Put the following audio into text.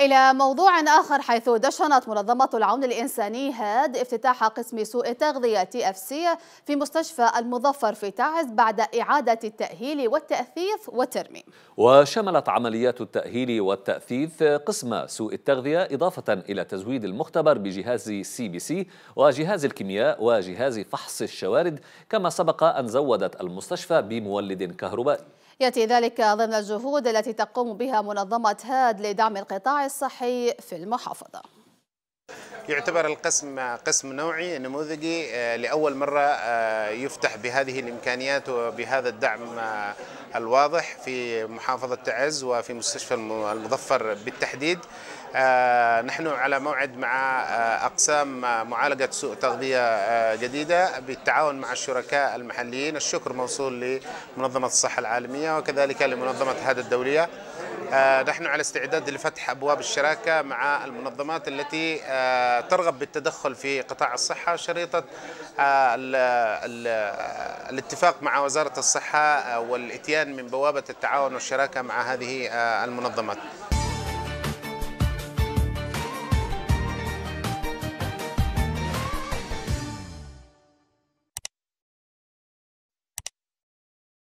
إلى موضوع آخر حيث دشنت منظمة العون الإنساني هاد افتتاح قسم سوء تغذية تي اف سي في مستشفى المظفر في تعز بعد إعادة التأهيل والتأثيث والترميم وشملت عمليات التأهيل والتأثيث قسم سوء التغذية إضافة إلى تزويد المختبر بجهاز سي بي سي وجهاز الكيمياء وجهاز فحص الشوارد كما سبق أن زودت المستشفى بمولد كهربائي يأتي ذلك ضمن الجهود التي تقوم بها منظمة هاد لدعم القطاع الصحي في المحافظة يعتبر القسم قسم نوعي نموذجي آه، لأول مرة آه، يفتح بهذه الإمكانيات وبهذا الدعم آه، الواضح في محافظة تعز وفي مستشفى المظفر بالتحديد نحن على موعد مع أقسام معالجة سوء تغذية جديدة بالتعاون مع الشركاء المحليين الشكر موصول لمنظمة الصحة العالمية وكذلك لمنظمة هذا الدولية آه، نحن على استعداد لفتح ابواب الشراكه مع المنظمات التي آه، ترغب بالتدخل في قطاع الصحه شريطه آه، الاتفاق مع وزاره الصحه والاتيان من بوابه التعاون والشراكه مع هذه المنظمات.